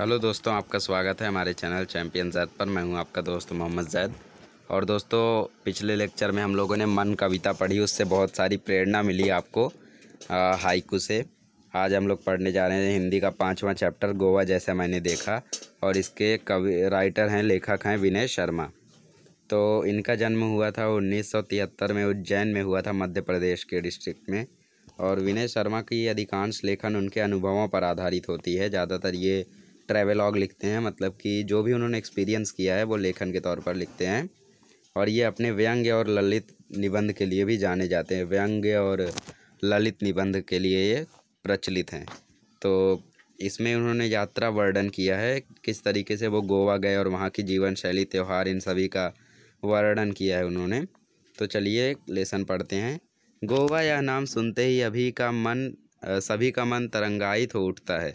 hello दोस्तों आपका स्वागत है हमारे चैनल चैम्पियन जैद पर मैं हूं आपका दोस्त मोहम्मद जैद और दोस्तों पिछले लेक्चर में हम लोगों ने मन कविता पढ़ी उससे बहुत सारी प्रेरणा मिली आपको आ, हाइकू से आज हम लोग पढ़ने जा रहे हैं हिंदी का पाँचवा चैप्टर गोवा जैसा मैंने देखा और इसके कवि राइटर हैं लेखक हैं विनय शर्मा तो इनका जन्म हुआ था उन्नीस में उज्जैन में हुआ था मध्य प्रदेश के डिस्ट्रिक्ट में और विनय शर्मा की अधिकांश लेखन उनके अनुभवों पर आधारित होती है ज़्यादातर ये ट्रेवलॉग लिखते हैं मतलब कि जो भी उन्होंने एक्सपीरियंस किया है वो लेखन के तौर पर लिखते हैं और ये अपने व्यंग्य और ललित निबंध के लिए भी जाने जाते हैं व्यंग्य और ललित निबंध के लिए ये प्रचलित हैं तो इसमें उन्होंने यात्रा वर्णन किया है किस तरीके से वो गोवा गए और वहाँ की जीवन शैली त्यौहार इन सभी का वर्णन किया है उन्होंने तो चलिए लेसन पढ़ते हैं गोवा यह नाम सुनते ही अभी का मन सभी का मन तरंगायित हो उठता है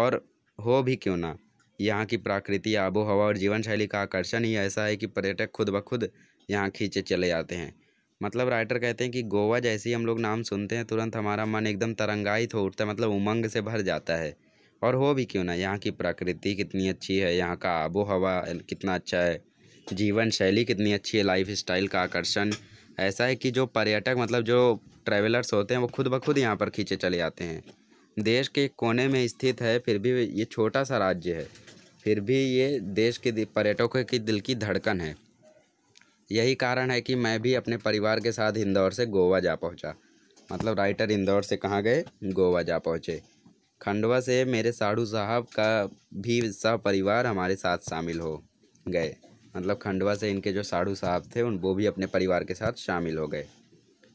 और हो भी क्यों ना यहाँ की प्राकृति आबो हवा और जीवन शैली का आकर्षण ही ऐसा है कि पर्यटक खुद ब खुद यहाँ खींचे चले जाते हैं मतलब राइटर कहते हैं कि गोवा जैसे ही हम लोग नाम सुनते हैं तुरंत हमारा मन एकदम तरंगाई हो उठता है मतलब उमंग से भर जाता है और हो भी क्यों ना यहाँ की प्रकृति कितनी अच्छी है यहाँ का आबो हवा कितना अच्छा है जीवन शैली कितनी अच्छी है लाइफ स्टाइल का आकर्षण ऐसा है कि जो पर्यटक मतलब जो ट्रैवलर्स होते हैं वो खुद ब खुद यहाँ पर खींचे चले जाते हैं देश के कोने में स्थित है फिर भी ये छोटा सा राज्य है फिर भी ये देश के पर्यटकों की दिल की धड़कन है यही कारण है कि मैं भी अपने परिवार के साथ इंदौर से गोवा जा पहुंचा मतलब राइटर इंदौर से कहाँ गए गोवा जा पहुँचे खंडवा से मेरे साढ़ू साहब का भी सब परिवार हमारे साथ शामिल हो गए मतलब खंडवा से इनके जो साढ़ू साहब थे उन वो भी अपने परिवार के साथ शामिल हो गए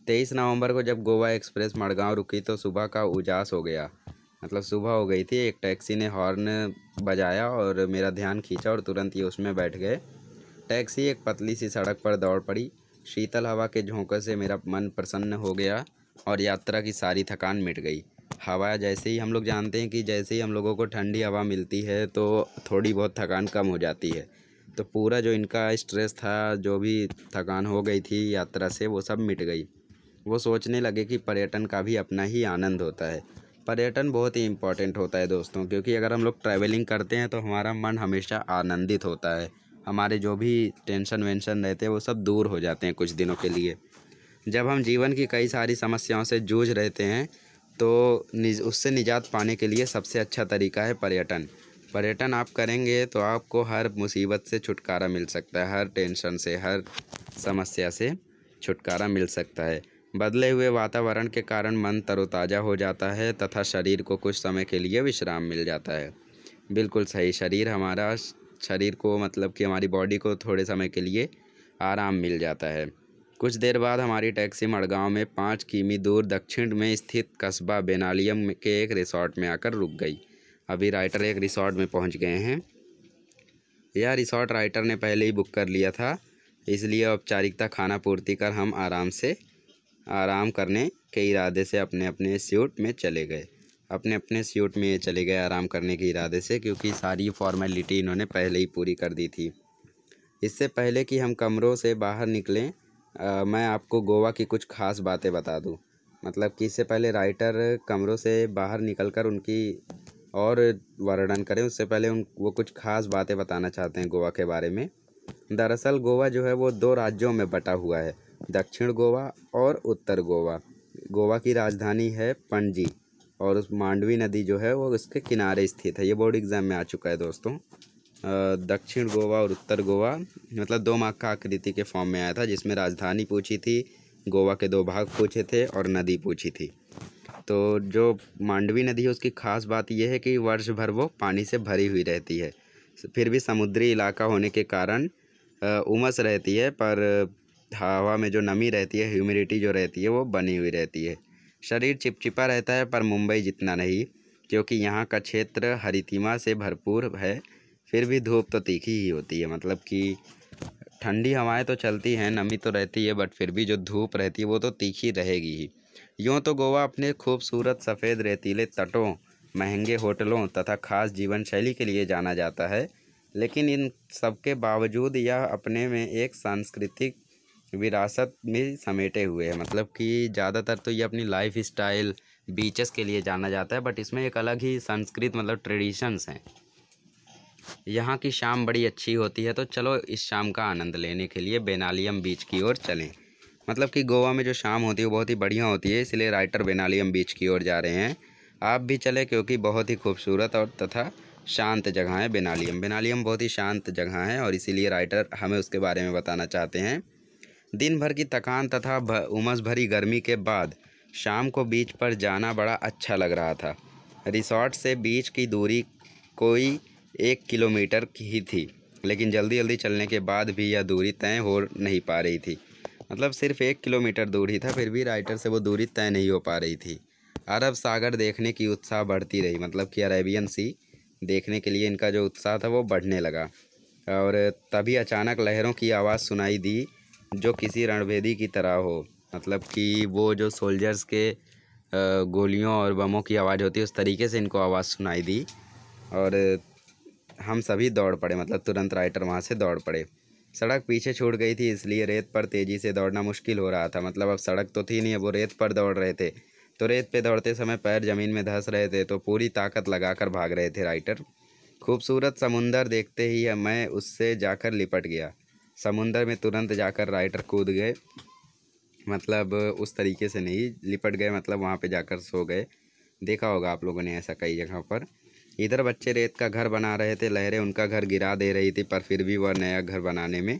तेईस नवंबर को जब गोवा एक्सप्रेस मड़गांव रुकी तो सुबह का उजास हो गया मतलब सुबह हो गई थी एक टैक्सी ने हॉर्न बजाया और मेरा ध्यान खींचा और तुरंत ही उसमें बैठ गए टैक्सी एक पतली सी सड़क पर दौड़ पड़ी शीतल हवा के झोंके से मेरा मन प्रसन्न हो गया और यात्रा की सारी थकान मिट गई हवा जैसे ही हम लोग जानते हैं कि जैसे ही हम लोगों को ठंडी हवा मिलती है तो थोड़ी बहुत थकान कम हो जाती है तो पूरा जो इनका स्ट्रेस था जो भी थकान हो गई थी यात्रा से वो सब मिट गई वो सोचने लगे कि पर्यटन का भी अपना ही आनंद होता है पर्यटन बहुत ही इम्पॉर्टेंट होता है दोस्तों क्योंकि अगर हम लोग ट्रैवलिंग करते हैं तो हमारा मन हमेशा आनंदित होता है हमारे जो भी टेंशन वेंशन रहते हैं वो सब दूर हो जाते हैं कुछ दिनों के लिए जब हम जीवन की कई सारी समस्याओं से जूझ रहते हैं तो निज, उससे निजात पाने के लिए सबसे अच्छा तरीका है पर्यटन पर्यटन आप करेंगे तो आपको हर मुसीबत से छुटकारा मिल सकता है हर टेंशन से हर समस्या से छुटकारा मिल सकता है बदले हुए वातावरण के कारण मन तरोताज़ा हो जाता है तथा शरीर को कुछ समय के लिए विश्राम मिल जाता है बिल्कुल सही शरीर हमारा शरीर को मतलब कि हमारी बॉडी को थोड़े समय के लिए आराम मिल जाता है कुछ देर बाद हमारी टैक्सी मड़गांव में पाँच किमी दूर दक्षिण में स्थित कस्बा बेनालियम के एक रिसोर्ट में आकर रुक गई अभी राइटर एक रिसोर्ट में पहुंच गए हैं यह रिसोर्ट राइटर ने पहले ही बुक कर लिया था इसलिए औपचारिकता खाना पूर्ति कर हम आराम से आराम करने के इरादे से अपने अपने सीट में चले गए अपने अपने स्यूट में चले गए आराम करने के इरादे से क्योंकि सारी फॉर्मेलिटी इन्होंने पहले ही पूरी कर दी थी इससे पहले कि हम कमरों से बाहर निकलें आ, मैं आपको गोवा की कुछ ख़ास बातें बता दूं मतलब कि इससे पहले राइटर कमरों से बाहर निकलकर उनकी और वर्णन करें उससे पहले उन वो कुछ खास बातें बताना चाहते हैं गोवा के बारे में दरअसल गोवा जो है वो दो राज्यों में बटा हुआ है दक्षिण गोवा और उत्तर गोवा गोवा की राजधानी है पणजी और उस मांडवी नदी जो है वो इसके किनारे स्थित है ये बोर्ड एग्ज़ाम में आ चुका है दोस्तों दक्षिण गोवा और उत्तर गोवा मतलब दो मार्क का आकृति के फॉर्म में आया था जिसमें राजधानी पूछी थी गोवा के दो भाग पूछे थे और नदी पूछी थी तो जो मांडवी नदी है उसकी खास बात यह है कि वर्ष भर वो पानी से भरी हुई रहती है फिर भी समुद्री इलाका होने के कारण उमस रहती है पर हवा में जो नमी रहती है ह्यूमिडिटी जो रहती है वो बनी हुई रहती है शरीर चिपचिपा रहता है पर मुंबई जितना नहीं क्योंकि यहाँ का क्षेत्र हरितिमा से भरपूर है फिर भी धूप तो तीखी ही होती है मतलब कि ठंडी हवाएं तो चलती हैं नमी तो रहती है बट फिर भी जो धूप रहती है वो तो तीखी रहेगी ही यूँ तो गोवा अपने खूबसूरत सफ़ेद रेतीले तटों महंगे होटलों तथा खास जीवन शैली के लिए जाना जाता है लेकिन इन सबके बावजूद यह अपने में एक सांस्कृतिक विरासत में समेटे हुए हैं मतलब कि ज़्यादातर तो ये अपनी लाइफ स्टाइल बीचेस के लिए जाना जाता है बट इसमें एक अलग ही संस्कृत मतलब ट्रेडिशंस हैं यहाँ की शाम बड़ी अच्छी होती है तो चलो इस शाम का आनंद लेने के लिए बेनालियम बीच की ओर चलें मतलब कि गोवा में जो शाम होती है वो बहुत ही बढ़िया होती है इसलिए राइटर बेनालियम बीच की ओर जा रहे हैं आप भी चले क्योंकि बहुत ही खूबसूरत और तथा शांत जगह है बेनालियम बेनालियम बहुत ही शांत जगह है और इसीलिए राइटर हमें उसके बारे में बताना चाहते हैं दिन भर की थकान तथा उमस भरी गर्मी के बाद शाम को बीच पर जाना बड़ा अच्छा लग रहा था रिसॉर्ट से बीच की दूरी कोई एक किलोमीटर की ही थी लेकिन जल्दी जल्दी चलने के बाद भी यह दूरी तय हो नहीं पा रही थी मतलब सिर्फ एक किलोमीटर दूर ही था फिर भी राइटर से वो दूरी तय नहीं हो पा रही थी अरब सागर देखने की उत्साह बढ़ती रही मतलब कि अरेबियन सी देखने के लिए इनका जो उत्साह था वो बढ़ने लगा और तभी अचानक लहरों की आवाज़ सुनाई दी जो किसी रणभेदी की तरह हो मतलब कि वो जो सोल्जर्स के गोलियों और बमों की आवाज़ होती है उस तरीके से इनको आवाज़ सुनाई दी और हम सभी दौड़ पड़े मतलब तुरंत राइटर वहाँ से दौड़ पड़े सड़क पीछे छूट गई थी इसलिए रेत पर तेज़ी से दौड़ना मुश्किल हो रहा था मतलब अब सड़क तो थी नहीं अब वो रेत पर दौड़ रहे थे तो रेत पे दौड़ते समय पैर ज़मीन में धंस रहे थे तो पूरी ताकत लगाकर भाग रहे थे राइटर खूबसूरत समुंदर देखते ही मैं उससे जाकर लिपट गया समुंदर में तुरंत जाकर राइटर कूद गए मतलब उस तरीके से नहीं लिपट गए मतलब वहाँ पे जाकर सो गए देखा होगा आप लोगों ने ऐसा कई जगह पर इधर बच्चे रेत का घर बना रहे थे लहरें उनका घर गिरा दे रही थी पर फिर भी वह नया घर बनाने में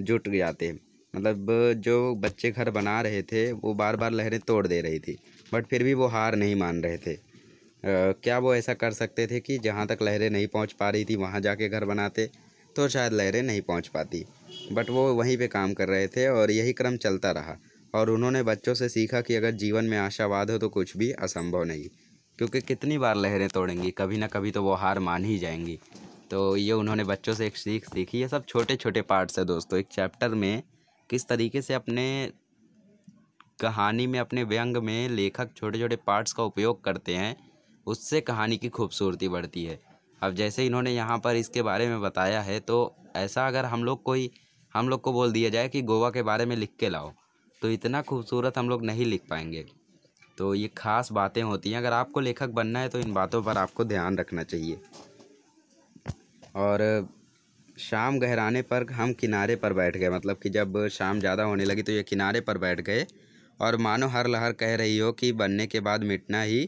जुट जाते मतलब जो बच्चे घर बना रहे थे वो बार बार लहरें तोड़ दे रही थी बट फिर भी वो हार नहीं मान रहे थे आ, क्या वो ऐसा कर सकते थे कि जहाँ तक लहरें नहीं पहुँच पा रही थी वहाँ जाके घर बनाते तो शायद लहरें नहीं पहुंच पाती बट वो वहीं पे काम कर रहे थे और यही क्रम चलता रहा और उन्होंने बच्चों से सीखा कि अगर जीवन में आशावाद हो तो कुछ भी असंभव नहीं क्योंकि कितनी बार लहरें तोड़ेंगी कभी ना कभी तो वो हार मान ही जाएंगी तो ये उन्होंने बच्चों से एक सीख सीखी ये सब छोटे छोटे पार्ट्स है दोस्तों एक चैप्टर में किस तरीके से अपने कहानी में अपने व्यंग में लेखक छोटे छोटे पार्ट्स का उपयोग करते हैं उससे कहानी की खूबसूरती बढ़ती है अब जैसे इन्होंने यहाँ पर इसके बारे में बताया है तो ऐसा अगर हम लोग कोई हम लोग को बोल दिया जाए कि गोवा के बारे में लिख के लाओ तो इतना खूबसूरत हम लोग नहीं लिख पाएंगे तो ये खास बातें होती हैं अगर आपको लेखक बनना है तो इन बातों पर आपको ध्यान रखना चाहिए और शाम गहराने पर हम किनारे पर बैठ गए मतलब कि जब शाम ज़्यादा होने लगी तो ये किनारे पर बैठ गए और मानो हर लहर कह रही हो कि बनने के बाद मिटना ही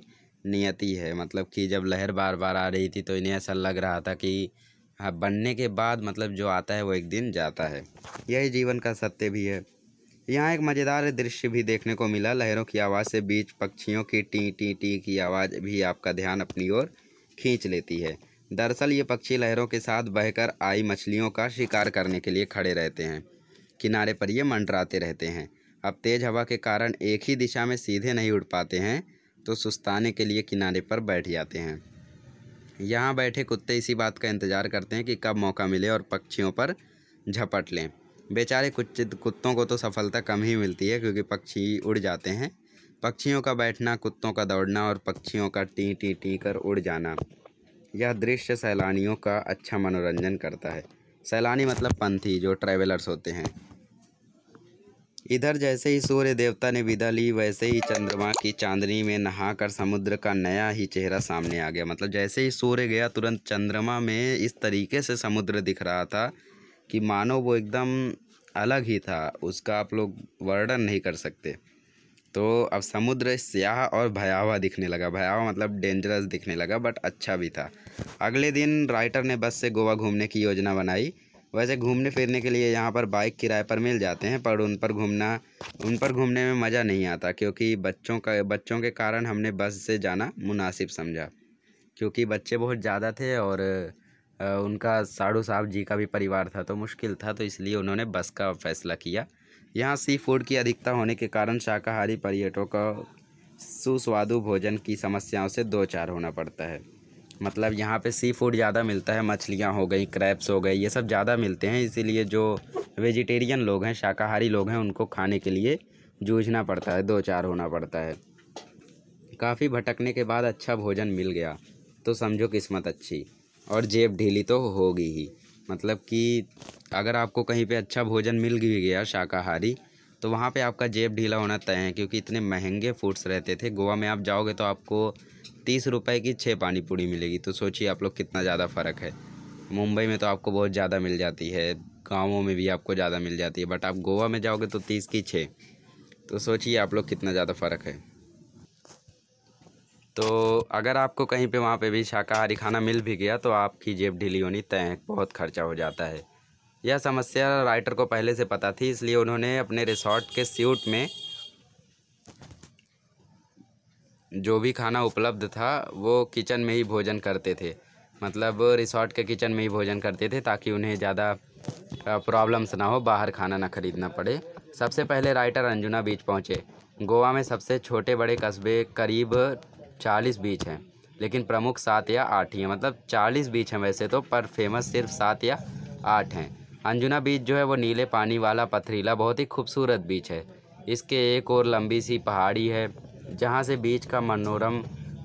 नियति है मतलब कि जब लहर बार बार आ रही थी तो इन्हें ऐसा लग रहा था कि हाँ बनने के बाद मतलब जो आता है वो एक दिन जाता है यही जीवन का सत्य भी है यहाँ एक मज़ेदार दृश्य भी देखने को मिला लहरों की आवाज़ से बीच पक्षियों की टी टी टी की आवाज़ भी आपका ध्यान अपनी ओर खींच लेती है दरअसल ये पक्षी लहरों के साथ बहकर आई मछलियों का शिकार करने के लिए खड़े रहते हैं किनारे पर ये मंडराते रहते हैं अब तेज़ हवा के कारण एक ही दिशा में सीधे नहीं उड़ पाते हैं तो सुस्ताने के लिए किनारे पर बैठ जाते हैं यहाँ बैठे कुत्ते इसी बात का इंतज़ार करते हैं कि कब मौका मिले और पक्षियों पर झपट लें बेचारे कुछ कुत्तों को तो सफलता कम ही मिलती है क्योंकि पक्षी उड़ जाते हैं पक्षियों का बैठना कुत्तों का दौड़ना और पक्षियों का टी टी टी कर उड़ जाना यह दृश्य सैलानियों का अच्छा मनोरंजन करता है सैलानी मतलब पंथी जो ट्रैवलर्स होते हैं इधर जैसे ही सूर्य देवता ने विदा ली वैसे ही चंद्रमा की चांदनी में नहाकर समुद्र का नया ही चेहरा सामने आ गया मतलब जैसे ही सूर्य गया तुरंत चंद्रमा में इस तरीके से समुद्र दिख रहा था कि मानो वो एकदम अलग ही था उसका आप लोग वर्णन नहीं कर सकते तो अब समुद्र स्याह और भयावह दिखने लगा भयावह मतलब डेंजरस दिखने लगा बट अच्छा भी था अगले दिन राइटर ने बस से गोवा घूमने की योजना बनाई वैसे घूमने फिरने के लिए यहाँ पर बाइक किराए पर मिल जाते हैं पर उन पर घूमना उन पर घूमने में मज़ा नहीं आता क्योंकि बच्चों का बच्चों के कारण हमने बस से जाना मुनासिब समझा क्योंकि बच्चे बहुत ज़्यादा थे और उनका साढ़ू साहब जी का भी परिवार था तो मुश्किल था तो इसलिए उन्होंने बस का फैसला किया यहाँ सी फूड की अधिकता होने के कारण शाकाहारी पर्यटकों का सुस्वादु भोजन की समस्याओं से दो चार होना पड़ता है मतलब यहाँ पे सी फूड ज़्यादा मिलता है मछलियाँ हो गई क्रैप्स हो गई ये सब ज़्यादा मिलते हैं इसीलिए जो वेजिटेरियन लोग हैं शाकाहारी लोग हैं उनको खाने के लिए जूझना पड़ता है दो चार होना पड़ता है काफ़ी भटकने के बाद अच्छा भोजन मिल गया तो समझो किस्मत अच्छी और जेब ढीली तो होगी ही मतलब कि अगर आपको कहीं पे अच्छा भोजन मिल भी गया शाकाहारी तो वहाँ पे आपका जेब ढीला होना तय है क्योंकि इतने महंगे फूड्स रहते थे गोवा में आप जाओगे तो आपको तीस रुपये की छः पानी पूरी मिलेगी तो सोचिए आप लोग कितना ज़्यादा फ़र्क है मुंबई में तो आपको बहुत ज़्यादा मिल जाती है गाँवों में भी आपको ज़्यादा मिल जाती है बट आप गोवा में जाओगे तो तीस की छः तो सोचिए आप लोग कितना ज़्यादा फ़र्क है तो अगर आपको कहीं पे वहाँ पे भी शाकाहारी खाना मिल भी गया तो आपकी जेब ढीली होनी तय बहुत खर्चा हो जाता है यह समस्या राइटर को पहले से पता थी इसलिए उन्होंने अपने रिसोर्ट के स्यूट में जो भी खाना उपलब्ध था वो किचन में ही भोजन करते थे मतलब रिसोर्ट के किचन में ही भोजन करते थे ताकि उन्हें ज़्यादा प्रॉब्लम्स ना हो बाहर खाना ना खरीदना पड़े सबसे पहले राइटर अंजुना बीच पहुँचे गोवा में सबसे छोटे बड़े कस्बे करीब चालीस बीच हैं लेकिन प्रमुख सात या आठ ही हैं मतलब चालीस बीच हैं वैसे तो पर फेमस सिर्फ सात या आठ हैं अंजुना बीच जो है वो नीले पानी वाला पथरीला बहुत ही खूबसूरत बीच है इसके एक और लंबी सी पहाड़ी है जहाँ से बीच का मनोरम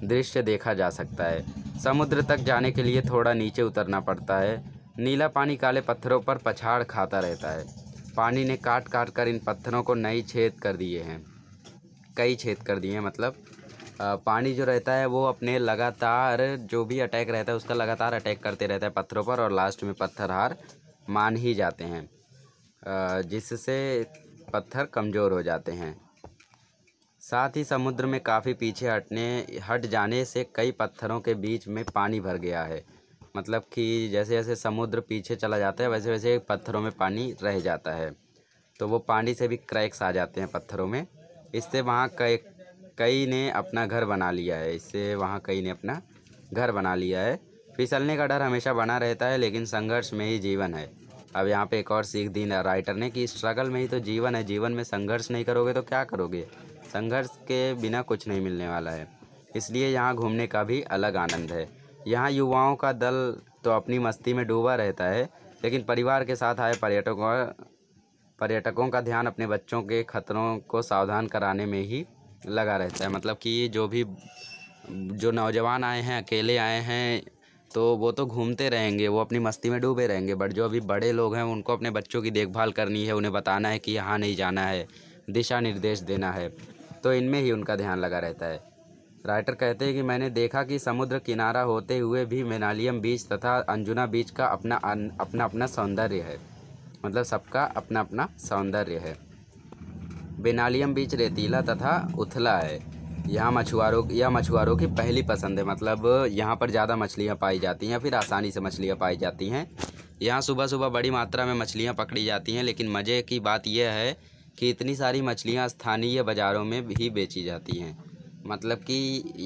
दृश्य देखा जा सकता है समुद्र तक जाने के लिए थोड़ा नीचे उतरना पड़ता है नीला पानी काले पत्थरों पर पछाड़ खाता रहता है पानी ने काट काट कर इन पत्थरों को नई छेद कर दिए हैं कई छेद कर दिए हैं मतलब आ, पानी जो रहता है वो अपने लगातार जो भी अटैक रहता है उसका लगातार अटैक करते रहता है पत्थरों पर और लास्ट में पत्थर हार मान ही जाते हैं जिससे पत्थर कमज़ोर हो जाते हैं साथ ही समुद्र में काफ़ी पीछे हटने हट जाने से कई पत्थरों के बीच में पानी भर गया है मतलब कि जैसे जैसे समुद्र पीछे चला जाता है वैसे वैसे पत्थरों में पानी रह जाता है तो वो पानी से भी क्रैक्स आ जाते हैं पत्थरों में इससे वहाँ कई कई ने अपना घर बना लिया है इससे वहाँ कई ने अपना घर बना लिया है फिसलने का डर हमेशा बना रहता है लेकिन संघर्ष में ही जीवन है अब यहाँ पे एक और सीख दी राइटर ने कि स्ट्रगल में ही तो जीवन है जीवन में संघर्ष नहीं करोगे तो क्या करोगे संघर्ष के बिना कुछ नहीं मिलने वाला है इसलिए यहाँ घूमने का भी अलग आनंद है यहाँ युवाओं का दल तो अपनी मस्ती में डूबा रहता है लेकिन परिवार के साथ आए पर्यटकों पर्यटकों का ध्यान अपने बच्चों के खतरों को सावधान कराने में ही लगा रहता है मतलब कि जो भी जो नौजवान आए हैं अकेले आए हैं तो वो तो घूमते रहेंगे वो अपनी मस्ती में डूबे रहेंगे बट जो अभी बड़े लोग हैं उनको अपने बच्चों की देखभाल करनी है उन्हें बताना है कि यहाँ नहीं जाना है दिशा निर्देश देना है तो इनमें ही उनका ध्यान लगा रहता है राइटर कहते हैं कि मैंने देखा कि समुद्र किनारा होते हुए भी मेनालियम बीच तथा अंजुना बीच का अपना अपना अपना सौंदर्य है मतलब सबका अपना अपना सौंदर्य है बेनालियम बीच रेतीला तथा उथला है यहाँ मछुआरों यह मछुआरों की पहली पसंद है मतलब यहाँ पर ज़्यादा मछलियाँ पाई जाती हैं फिर आसानी से मछलियाँ पाई जाती हैं यहाँ सुबह सुबह बड़ी मात्रा में मछलियाँ पकड़ी जाती हैं लेकिन मज़े की बात यह है कि इतनी सारी मछलियाँ स्थानीय बाज़ारों में भी बेची जाती हैं मतलब कि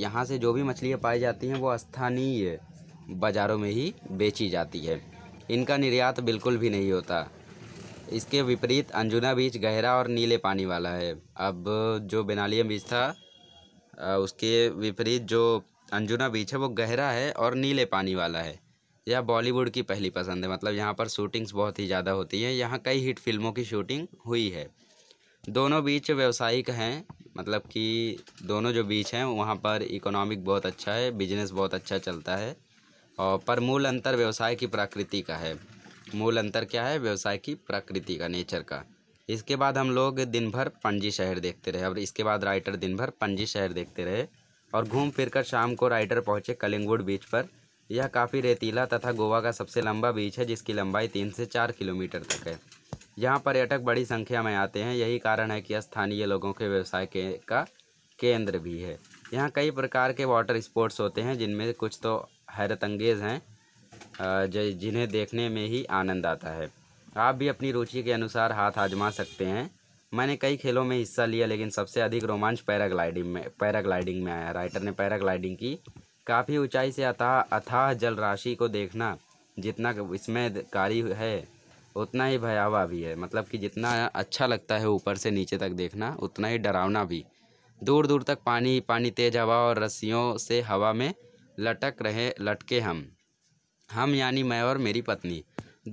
यहाँ से जो भी मछलियाँ पाई जाती हैं वो स्थानीय बाज़ारों में ही बेची जाती है इनका निर्यात बिल्कुल भी नहीं होता इसके विपरीत अंजुना बीच गहरा और नीले पानी वाला है अब जो बेनालिया बीच था उसके विपरीत जो अंजुना बीच है वो गहरा है और नीले पानी वाला है यह बॉलीवुड की पहली पसंद है मतलब यहाँ पर शूटिंग्स बहुत ही ज़्यादा होती हैं यहाँ कई हिट फिल्मों की शूटिंग हुई है दोनों बीच व्यवसायिक हैं मतलब कि दोनों जो बीच हैं वहाँ पर इकोनॉमिक बहुत अच्छा है बिजनेस बहुत अच्छा चलता है और पर मूल अंतर व्यवसाय की प्रकृति का है मूल अंतर क्या है व्यवसाय की प्रकृति का नेचर का इसके बाद हम लोग दिन भर पणजी शहर देखते रहे और इसके बाद राइटर दिन भर पणजी शहर देखते रहे और घूम फिर कर शाम को राइटर पहुँचे कलिंगवुड बीच पर यह काफ़ी रेतीला तथा गोवा का सबसे लंबा बीच है जिसकी लंबाई तीन से चार किलोमीटर तक है यहाँ पर्यटक बड़ी संख्या में आते हैं यही कारण है कि स्थानीय लोगों के व्यवसाय के का केंद्र भी है यहाँ कई प्रकार के वाटर स्पोर्ट्स होते हैं जिनमें कुछ तो हैरत अंगेज़ हैं जिन्हें देखने में ही आनंद आता है आप भी अपनी रुचि के अनुसार हाथ आजमा सकते हैं मैंने कई खेलों में हिस्सा लिया लेकिन सबसे अधिक रोमांच पैराग्लाइडिंग में पैराग्लाइडिंग में आया राइटर ने पैराग्लाइडिंग की काफ़ी ऊंचाई से अथाह अथाह जल राशि को देखना जितना इसमें कारी है उतना ही भयावह भी है मतलब कि जितना अच्छा लगता है ऊपर से नीचे तक देखना उतना ही डरावना भी दूर दूर तक पानी पानी तेज हवा और रस्सियों से हवा में लटक रहे लटके हम हम यानी मैं और मेरी पत्नी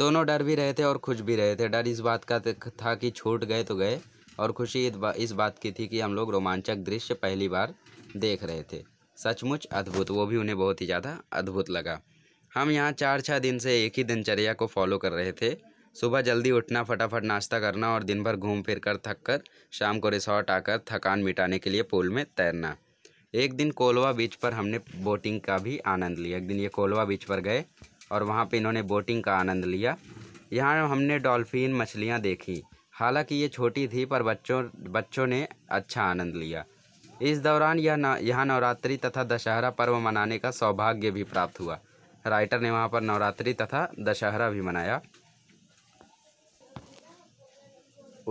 दोनों डर भी रहे थे और खुश भी रहे थे डर इस बात का था कि छूट गए तो गए और खुशी इस बात की थी कि हम लोग रोमांचक दृश्य पहली बार देख रहे थे सचमुच अद्भुत वो भी उन्हें बहुत ही ज़्यादा अद्भुत लगा हम यहाँ चार छः दिन से एक ही दिनचर्या को फॉलो कर रहे थे सुबह जल्दी उठना फटाफट नाश्ता करना और दिन भर घूम फिर कर थक कर शाम को रिसॉर्ट आकर थकान मिटाने के लिए पूल में तैरना एक दिन कोलवा बीच पर हमने बोटिंग का भी आनंद लिया एक दिन ये कोलवा बीच पर गए और वहाँ पे इन्होंने बोटिंग का आनंद लिया यहाँ हमने डॉल्फिन मछलियाँ देखी हालांकि ये छोटी थी पर बच्चों बच्चों ने अच्छा आनंद लिया इस दौरान यह ना यहाँ नवरात्रि तथा दशहरा पर्व मनाने का सौभाग्य भी प्राप्त हुआ राइटर ने वहाँ पर नवरात्रि तथा दशहरा भी मनाया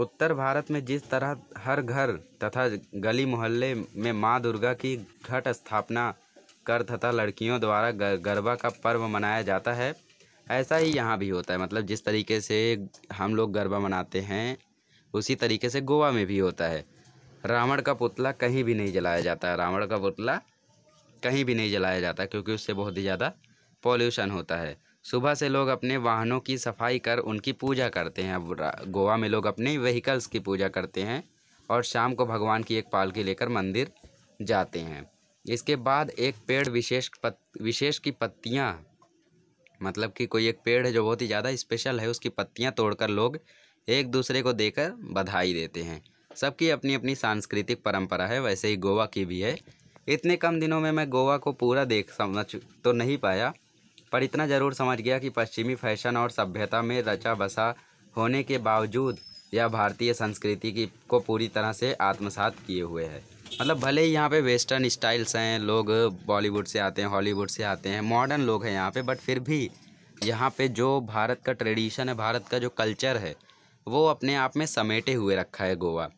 उत्तर भारत में जिस तरह हर घर तथा गली मोहल्ले में माँ दुर्गा की घट स्थापना कर तथा लड़कियों द्वारा गरबा का पर्व मनाया जाता है ऐसा ही यहाँ भी होता है मतलब जिस तरीके से हम लोग गरबा मनाते हैं उसी तरीके से गोवा में भी होता है रावण का पुतला कहीं भी नहीं जलाया जाता है रावण का पुतला कहीं भी नहीं जलाया जाता क्योंकि उससे बहुत ही ज़्यादा पॉल्यूशन होता है सुबह से लोग अपने वाहनों की सफाई कर उनकी पूजा करते हैं अब गोवा में लोग अपने व्हीकल्स की पूजा करते हैं और शाम को भगवान की एक पालकी लेकर मंदिर जाते हैं इसके बाद एक पेड़ विशेष पत विशेष की पत्तियाँ मतलब कि कोई एक पेड़ है जो बहुत ही ज़्यादा स्पेशल है उसकी पत्तियाँ तोड़कर लोग एक दूसरे को देकर बधाई देते हैं सबकी अपनी अपनी सांस्कृतिक परंपरा है वैसे ही गोवा की भी है इतने कम दिनों में मैं गोवा को पूरा देख समझ तो नहीं पाया पर इतना ज़रूर समझ गया कि पश्चिमी फैशन और सभ्यता में रचा बसा होने के बावजूद यह भारतीय संस्कृति की को पूरी तरह से आत्मसात किए हुए है मतलब भले ही यहाँ पे वेस्टर्न स्टाइल्स हैं लोग बॉलीवुड से आते हैं हॉलीवुड से आते हैं मॉडर्न लोग हैं यहाँ पे बट फिर भी यहाँ पे जो भारत का ट्रेडिशन है भारत का जो कल्चर है वो अपने आप में समेटे हुए रखा है गोवा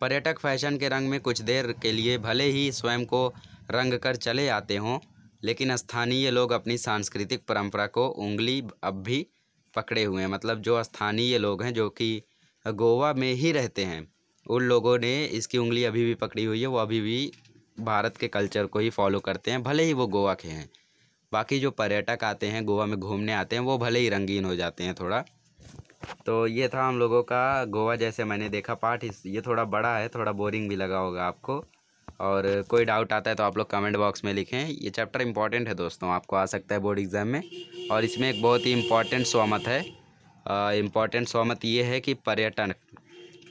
पर्यटक फैशन के रंग में कुछ देर के लिए भले ही स्वयं को रंग कर चले आते हों लेकिन स्थानीय लोग अपनी सांस्कृतिक परंपरा को उंगली अब भी पकड़े हुए हैं मतलब जो स्थानीय लोग हैं जो कि गोवा में ही रहते हैं उन लोगों ने इसकी उंगली अभी भी पकड़ी हुई है वो अभी भी भारत के कल्चर को ही फॉलो करते हैं भले ही वो गोवा के हैं बाकी जो पर्यटक आते हैं गोवा में घूमने आते हैं वो भले ही रंगीन हो जाते हैं थोड़ा तो ये था हम लोगों का गोवा जैसे मैंने देखा पार्ट ये थोड़ा बड़ा है थोड़ा बोरिंग भी लगा होगा आपको और कोई डाउट आता है तो आप लोग कमेंट बॉक्स में लिखें ये चैप्टर इंपॉर्टेंट है दोस्तों आपको आ सकता है बोर्ड एग्ज़ाम में और इसमें एक बहुत ही इम्पॉर्टेंट स्वामत है इम्पॉर्टेंट स्वामत ये है कि पर्यटन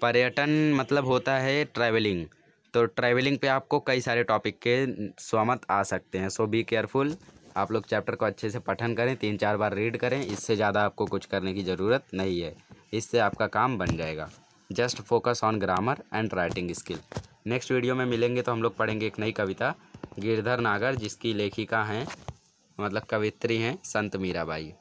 पर्यटन मतलब होता है ट्रैवलिंग तो ट्रैवलिंग पे आपको कई सारे टॉपिक के स्वामत आ सकते हैं सो बी केयरफुल आप लोग चैप्टर को अच्छे से पठन करें तीन चार बार रीड करें इससे ज़्यादा आपको कुछ करने की ज़रूरत नहीं है इससे आपका काम बन जाएगा just focus on grammar and writing skill next video में मिलेंगे तो हम लोग पढ़ेंगे एक नई कविता गिरधर नागर जिसकी लेखिका हैं मतलब कवित्री हैं संत मीराबाई